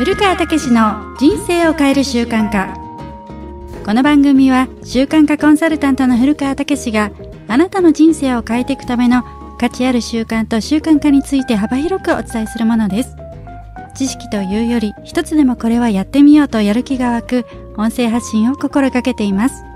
古川武史の人生を変える習慣化この番組は習慣化コンサルタントの古川武史があなたの人生を変えていくための価値ある習慣と習慣化について幅広くお伝えするものです知識というより一つでもこれはやってみようとやる気が湧く音声発信を心がけています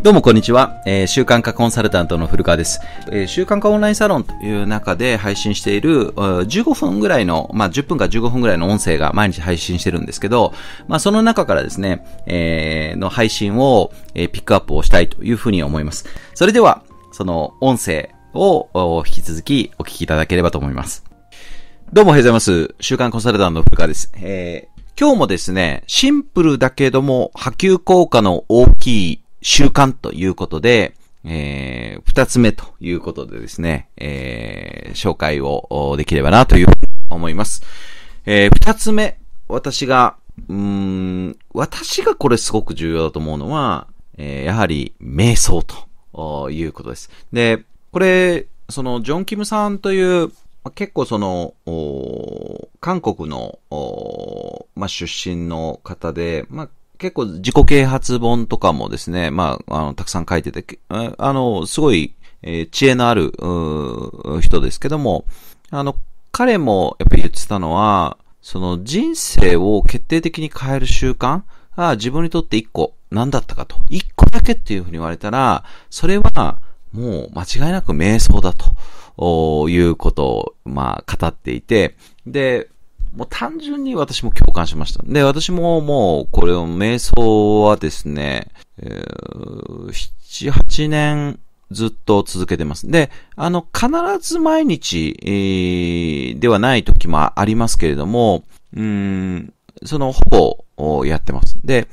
どうもこんにちは、えー、習慣化コンサルタントの古川です、えー、習慣化オンラインサロンという中で配信している15分ぐらいの、まあ、10分か15分ぐらいの音声が毎日配信してるんですけど、まあ、その中からですね、えー、の配信を、えピックアップをしたいというふうに思います。それでは、その音声を引き続きお聞きいただければと思います。どうもおはようございます。習慣コンサルタントの古川です。えー今日もですね、シンプルだけども波及効果の大きい習慣ということで、えー、二つ目ということでですね、えー、紹介をできればなというふうに思います。えー、二つ目、私が、うん、私がこれすごく重要だと思うのは、えー、やはり瞑想ということです。で、これ、その、ジョン・キムさんという、結構その、韓国の、まあ、出身の方で、まあ、結構自己啓発本とかもですね、まあ、あの、たくさん書いてて、あの、すごい、えー、知恵のある、人ですけども、あの、彼もやっぱり言ってたのは、その人生を決定的に変える習慣が自分にとって一個何だったかと。一個だけっていうふうに言われたら、それはもう間違いなく瞑想だということを、まあ、語っていて、で、もう単純に私も共感しました。で、私ももう、これを、瞑想はですね、えー、7、8年ずっと続けてます。で、あの、必ず毎日、えー、ではない時もありますけれども、うん、その、ほぼ、やってます。で、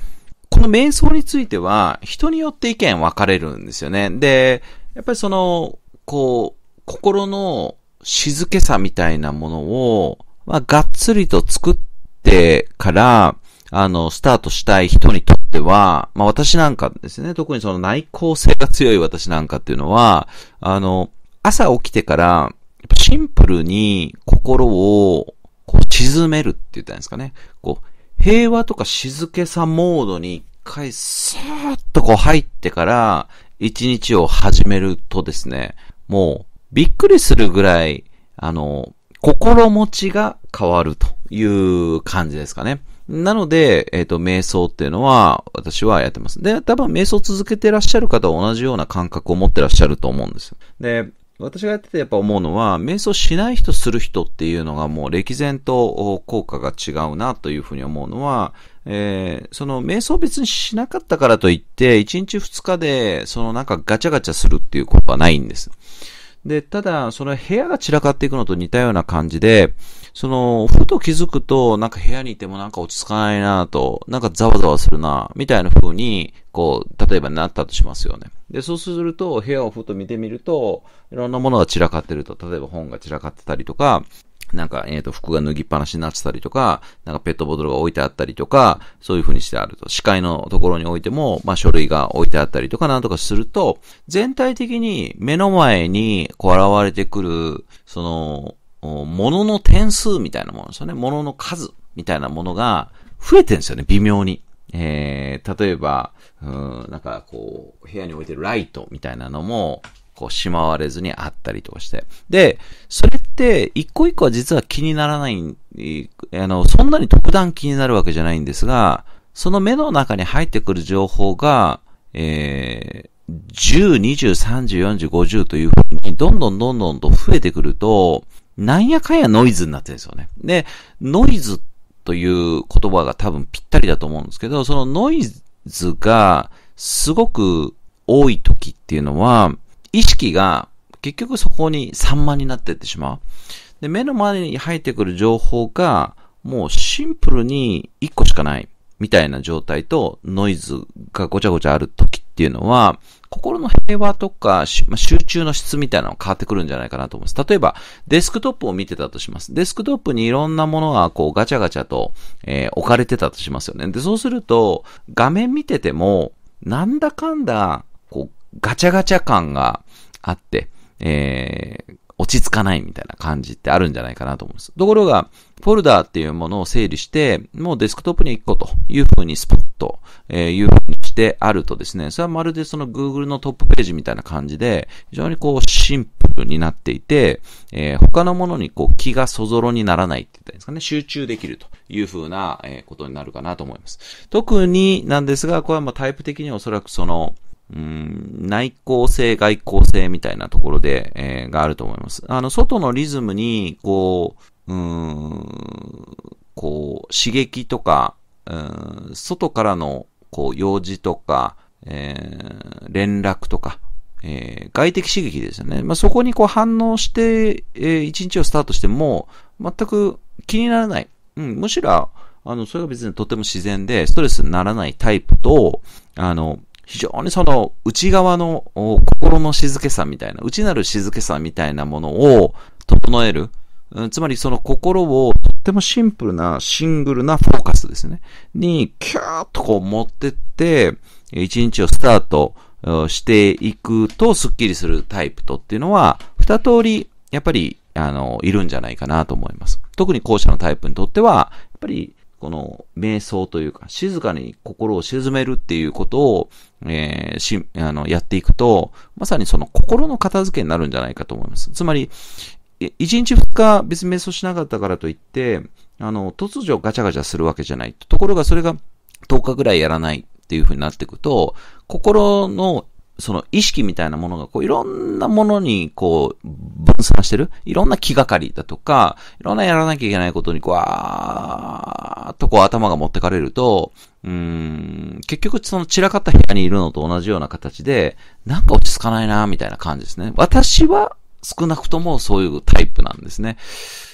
この瞑想については、人によって意見分かれるんですよね。で、やっぱりその、こう、心の静けさみたいなものを、あ、がっつりと作ってから、あの、スタートしたい人にとっては、まあ私なんかですね、特にその内向性が強い私なんかっていうのは、あの、朝起きてから、シンプルに心をこう沈めるって言ったんですかね。こう、平和とか静けさモードに一回スーっとこう入ってから、一日を始めるとですね、もうびっくりするぐらい、あの、心持ちが変わるという感じですかね。なので、えっ、ー、と、瞑想っていうのは私はやってます。で、多分瞑想続けてらっしゃる方は同じような感覚を持ってらっしゃると思うんですよ。で、私がやっててやっぱ思うのは、瞑想しない人する人っていうのがもう歴然と効果が違うなというふうに思うのは、えー、その瞑想別にしなかったからといって、1日2日でそのなんかガチャガチャするっていうことはないんです。で、ただ、その部屋が散らかっていくのと似たような感じで、その、ふと気づくと、なんか部屋にいてもなんか落ち着かないなと、なんかざわざわするなみたいな風に、こう、例えばなったとしますよね。で、そうすると、部屋をふと見てみると、いろんなものが散らかってると、例えば本が散らかってたりとか、なんか、えっ、ー、と、服が脱ぎっぱなしになってたりとか、なんかペットボトルが置いてあったりとか、そういう風にしてあると。視界のところにおいても、まあ、書類が置いてあったりとか、なんとかすると、全体的に目の前に、こう、現れてくる、その、ものの点数みたいなものですよね。ものの数みたいなものが増えてるんですよね、微妙に。えー、例えば、うん、なんかこう、部屋に置いてるライトみたいなのも、こう、しまわれずにあったりとかして。で、それって、一個一個は実は気にならない、あの、そんなに特段気になるわけじゃないんですが、その目の中に入ってくる情報が、えー、10、20、30、40、50というふうに、どんどんどんどんと増えてくると、なんやかんやノイズになってるんですよね。で、ノイズという言葉が多分ぴったりだと思うんですけど、そのノイズがすごく多い時っていうのは、意識が結局そこに散漫になっていってしまう。で、目の前に入ってくる情報が、もうシンプルに1個しかない、みたいな状態とノイズがごちゃごちゃある時っていうのは、心の平和とか、集中の質みたいなのが変わってくるんじゃないかなと思います。例えば、デスクトップを見てたとします。デスクトップにいろんなものがこうガチャガチャと、えー、置かれてたとしますよね。で、そうすると、画面見てても、なんだかんだガチャガチャ感があって、えー、落ち着かないみたいな感じってあるんじゃないかなと思います。ところが、フォルダーっていうものを整理して、もうデスクトップに行こうというふうにスポッと、えいうふうにしてあるとですね、それはまるでその Google のトップページみたいな感じで、非常にこうシンプルになっていて、えー、他のものにこう気がそぞろにならないって言ったんですかね、集中できるというふうな、えことになるかなと思います。特になんですが、これはもうタイプ的におそらくその、うん、内向性、外向性みたいなところで、えー、があると思います。あの、外のリズムに、こう、うん、こう、刺激とか、うん、外からの、こう、用事とか、えー、連絡とか、えー、外的刺激ですよね。まあ、そこにこう反応して、えー、一日をスタートしても、全く気にならない。うん、むしろ、あの、それが別にとても自然で、ストレスにならないタイプと、あの、非常にその内側の心の静けさみたいな、内なる静けさみたいなものを整える。うん、つまりその心をとってもシンプルなシングルなフォーカスですね。に、キューッとこう持ってって、一日をスタートしていくとスッキリするタイプとっていうのは、二通り、やっぱり、あの、いるんじゃないかなと思います。特に後者のタイプにとっては、やっぱりこの瞑想というか、静かに心を沈めるっていうことを、えー、し、あの、やっていくと、まさにその心の片付けになるんじゃないかと思います。つまり、1日2日別に瞑想しなかったからといって、あの、突如ガチャガチャするわけじゃない。ところがそれが10日ぐらいやらないっていうふうになっていくと、心のその意識みたいなものが、こう、いろんなものに、こう、分散してる。いろんな気がかりだとか、いろんなやらなきゃいけないことに、こう、あーっとこう、頭が持ってかれると、うん、結局、その散らかった部屋にいるのと同じような形で、なんか落ち着かないな、みたいな感じですね。私は、少なくともそういうタイプなんですね。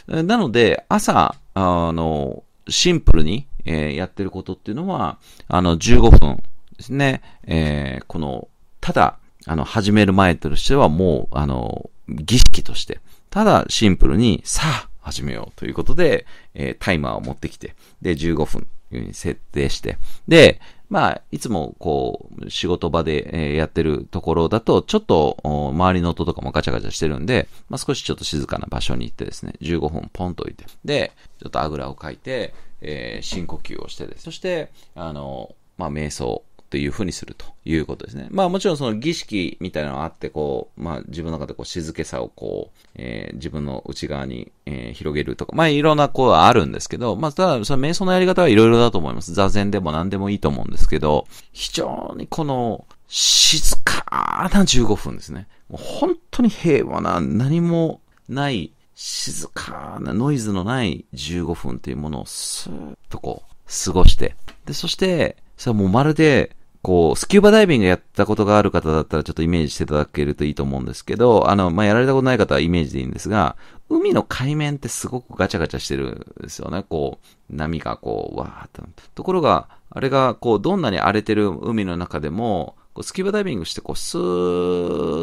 なので、朝、あの、シンプルに、えー、やってることっていうのは、あの、15分ですね、えー、この、ただ、あの、始める前としてはもう、あの、儀式として、ただシンプルに、さあ、始めようということで、えー、タイマーを持ってきて、で、15分いうふうに設定して、で、まあ、いつもこう、仕事場で、えやってるところだと、ちょっと、周りの音とかもガチャガチャしてるんで、まあ少しちょっと静かな場所に行ってですね、15分ポンと置いて、で、ちょっとあぐらをかいて、えー、深呼吸をしてです。そして、あの、まあ、瞑想というふうにするということですね。まあもちろんその儀式みたいなのがあって、こう、まあ自分の中でこう静けさをこう、えー、自分の内側に、えー、広げるとか、まあいろんなこうあるんですけど、まあただその瞑想のやり方はいろいろだと思います。座禅でも何でもいいと思うんですけど、非常にこの静かな15分ですね。もう本当に平和な何もない静かなノイズのない15分というものをスーッとこう過ごして、で、そして、それはもうまるでこう、スキューバダイビングやったことがある方だったらちょっとイメージしていただけるといいと思うんですけど、あの、まあ、やられたことない方はイメージでいいんですが、海の海面ってすごくガチャガチャしてるんですよね。こう、波がこう、わーっと。ところが、あれがこう、どんなに荒れてる海の中でも、こうスキューバダイビングして、こう、スー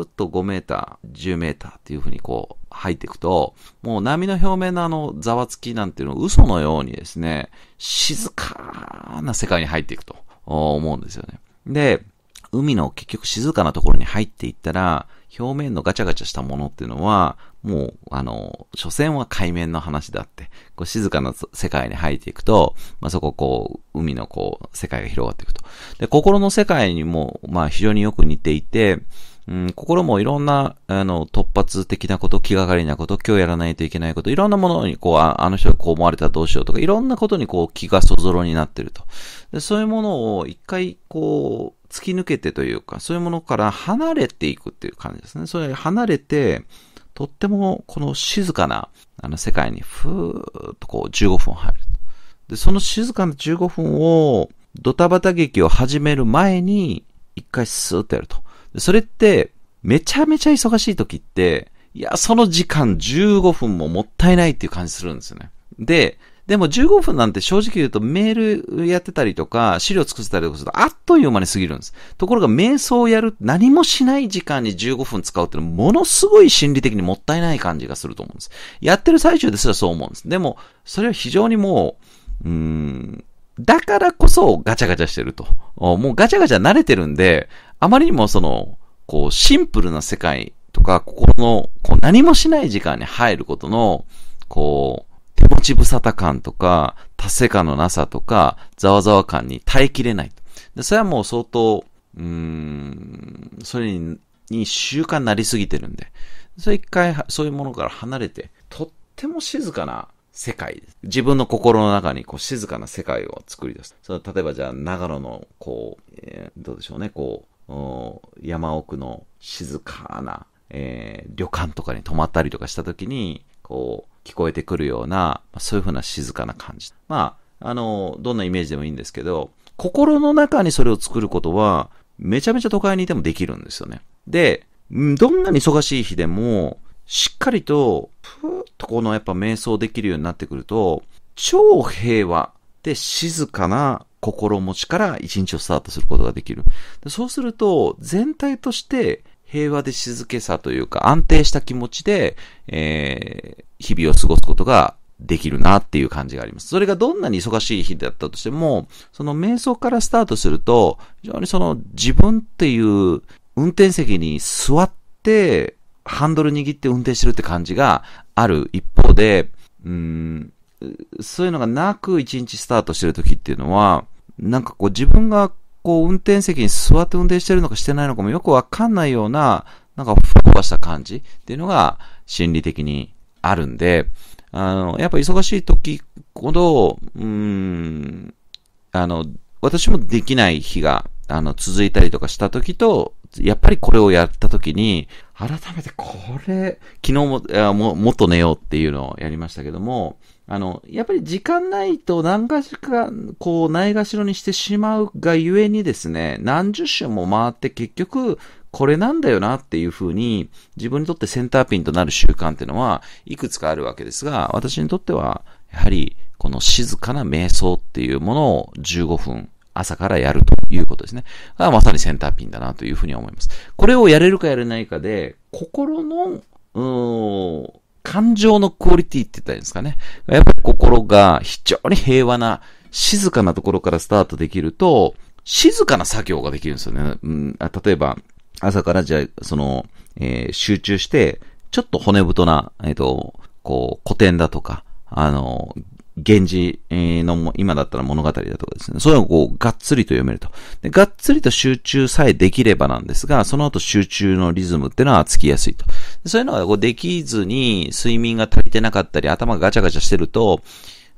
ッと5メーター、10メーターっていう風にこう、入っていくと、もう波の表面のあの、ざわつきなんていうの嘘のようにですね、静かな世界に入っていくと思うんですよね。で、海の結局静かなところに入っていったら、表面のガチャガチャしたものっていうのは、もう、あの、所詮は海面の話だって、こう静かな世界に入っていくと、まあ、そここう、海のこう、世界が広がっていくと。で、心の世界にも、まあ、非常によく似ていて、うん、心もいろんな、あの、突発的なこと、気がかりなこと、今日やらないといけないこと、いろんなものに、こう、ああの人がこう思われたらどうしようとか、いろんなことにこう気がそぞろになってると。でそういうものを一回、こう、突き抜けてというか、そういうものから離れていくっていう感じですね。それ離れて、とってもこの静かな、あの世界に、ふーっとこう15分入るで、その静かな15分を、ドタバタ劇を始める前に、一回スーッとやると。それって、めちゃめちゃ忙しい時って、いや、その時間15分ももったいないっていう感じするんですよね。で、でも15分なんて正直言うとメールやってたりとか資料作ってたりとかするとあっという間に過ぎるんです。ところが瞑想をやる、何もしない時間に15分使うっていうのはものすごい心理的にもったいない感じがすると思うんです。やってる最中ですらそう思うんです。でも、それは非常にもう、うーん、だからこそガチャガチャしてると。もうガチャガチャ慣れてるんで、あまりにもその、こう、シンプルな世界とか、心の、こう、何もしない時間に入ることの、こう、手持ち無沙汰感とか、達成感のなさとか、ざわざわ感に耐えきれない。で、それはもう相当、うーん、それに、に習慣になりすぎてるんで。それ一回、そういうものから離れて、とっても静かな世界自分の心の中にこう静かな世界を作り出す。そ例えばじゃあ長野のこう、えー、どうでしょうね、こう、山奥の静かな、えー、旅館とかに泊まったりとかした時に、こう、聞こえてくるような、そういうふうな静かな感じ。まあ、あの、どんなイメージでもいいんですけど、心の中にそれを作ることは、めちゃめちゃ都会にいてもできるんですよね。で、どんなに忙しい日でも、しっかりと、ふーっとこのやっぱ瞑想できるようになってくると、超平和で静かな心持ちから一日をスタートすることができる。そうすると、全体として平和で静けさというか安定した気持ちで、えー、日々を過ごすことができるなっていう感じがあります。それがどんなに忙しい日だったとしても、その瞑想からスタートすると、非常にその自分っていう運転席に座ってハンドル握って運転してるって感じがある一方で、うん、そういうのがなく一日スタートしてる時っていうのは、なんかこう自分がこう運転席に座って運転してるのかしてないのかもよくわかんないような、なんかふわふわした感じっていうのが心理的にあるんで、あの、やっぱ忙しい時ほど、うん、あの、私もできない日があの、続いたりとかした時と、やっぱりこれをやった時に、改めてこれ、昨日も、あももっと寝ようっていうのをやりましたけども、あの、やっぱり時間ないと何かしか、こう、ないがしろにしてしまうがゆえにですね、何十周も回って結局、これなんだよなっていう風に、自分にとってセンターピンとなる習慣っていうのは、いくつかあるわけですが、私にとっては、やはり、この静かな瞑想っていうものを15分、朝からやるということですね。まさにセンターピンだなというふうに思います。これをやれるかやれないかで、心の、うーん、感情のクオリティって言ったらいいんですかね。やっぱり心が非常に平和な、静かなところからスタートできると、静かな作業ができるんですよね。うん、例えば、朝からじゃあ、その、えー、集中して、ちょっと骨太な、えっ、ー、と、こう、古典だとか、あの、源氏の今だったら物語だとかですね、そういうのをこう、がっつりと読めると。で、がっつりと集中さえできればなんですが、その後集中のリズムってのはつきやすいと。そういうのがこうできずに睡眠が足りてなかったり、頭がガチャガチャしてると、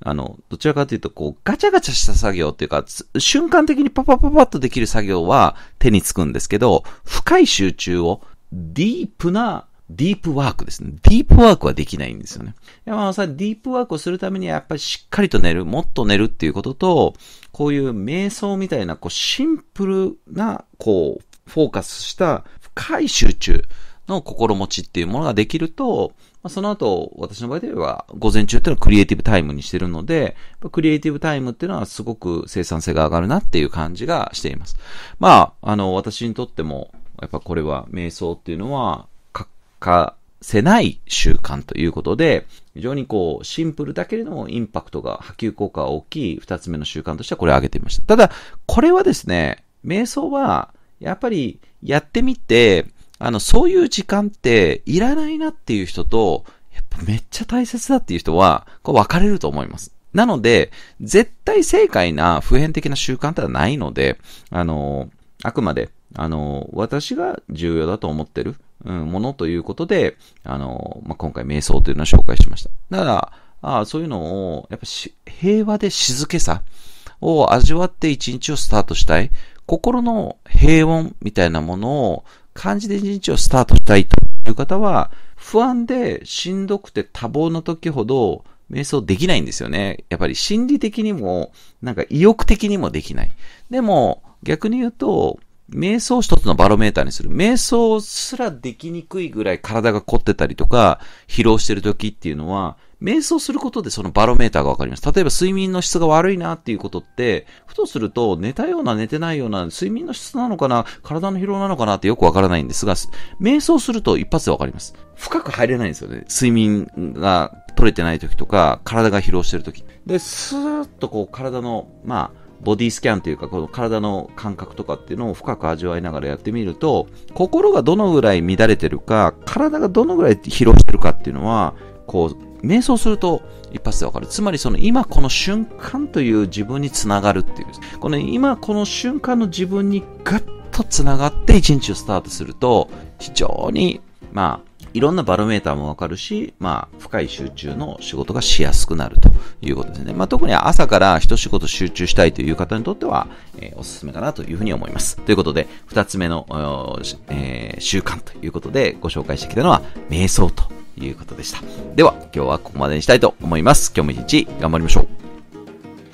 あの、どちらかというと、こう、ガチャガチャした作業っていうか、瞬間的にパパパパッとできる作業は手につくんですけど、深い集中を、ディープなディープワークですね。ディープワークはできないんですよね。山本さディープワークをするためにはやっぱりしっかりと寝る、もっと寝るっていうことと、こういう瞑想みたいな、こう、シンプルな、こう、フォーカスした深い集中の心持ちっていうものができると、まあ、その後、私の場合では、午前中っていうのはクリエイティブタイムにしてるので、クリエイティブタイムっていうのはすごく生産性が上がるなっていう感じがしています。まあ、あの、私にとっても、やっぱこれは瞑想っていうのは、かせない習慣ということで、非常にこう、シンプルだけれども、インパクトが、波及効果が大きい二つ目の習慣としてはこれを挙げてみました。ただ、これはですね、瞑想は、やっぱりやってみて、あの、そういう時間っていらないなっていう人と、やっぱめっちゃ大切だっていう人は、こう分かれると思います。なので、絶対正解な普遍的な習慣ってはないので、あの、あくまであの、私が重要だと思ってる、うん、ものということで、あの、まあ、今回瞑想というのを紹介しました。だから、あそういうのを、やっぱし、平和で静けさを味わって一日をスタートしたい。心の平穏みたいなものを感じで一日をスタートしたいという方は、不安でしんどくて多忙な時ほど瞑想できないんですよね。やっぱり心理的にも、なんか意欲的にもできない。でも、逆に言うと、瞑想一つのバロメーターにする。瞑想すらできにくいぐらい体が凝ってたりとか、疲労してる時っていうのは、瞑想することでそのバロメーターがわかります。例えば睡眠の質が悪いなっていうことって、ふとすると寝たような寝てないような睡眠の質なのかな、体の疲労なのかなってよくわからないんですが、瞑想すると一発でわかります。深く入れないんですよね。睡眠が取れてない時とか、体が疲労してる時。で、スーッとこう体の、まあ、ボディスキャンというか、この体の感覚とかっていうのを深く味わいながらやってみると、心がどのぐらい乱れてるか、体がどのぐらい疲労してるかっていうのは、こう、瞑想すると一発でわかる。つまりその今この瞬間という自分につながるっていう。この今この瞬間の自分にガッとつながって一日をスタートすると、非常に、まあ、いろんなバロメーターもわかるし、まあ、深い集中の仕事がしやすくなるということですね。まあ、特に朝から一仕事集中したいという方にとっては、えー、おすすめかなというふうに思います。ということで、二つ目の、えー、習慣ということでご紹介してきたのは、瞑想ということでした。では、今日はここまでにしたいと思います。今日も一日頑張りましょう。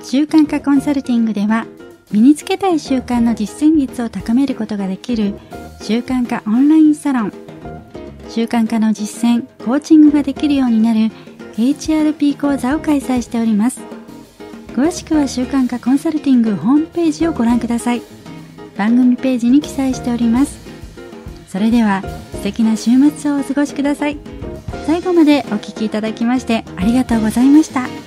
習慣化コンサルティングでは、身につけたい習慣の実践率を高めることができる習慣化オンラインサロン習慣化の実践コーチングができるようになる HRP 講座を開催しております詳しくは習慣化コンサルティングホームページをご覧ください番組ページに記載しておりますそれでは素敵な週末をお過ごしください最後までお聴きいただきましてありがとうございました。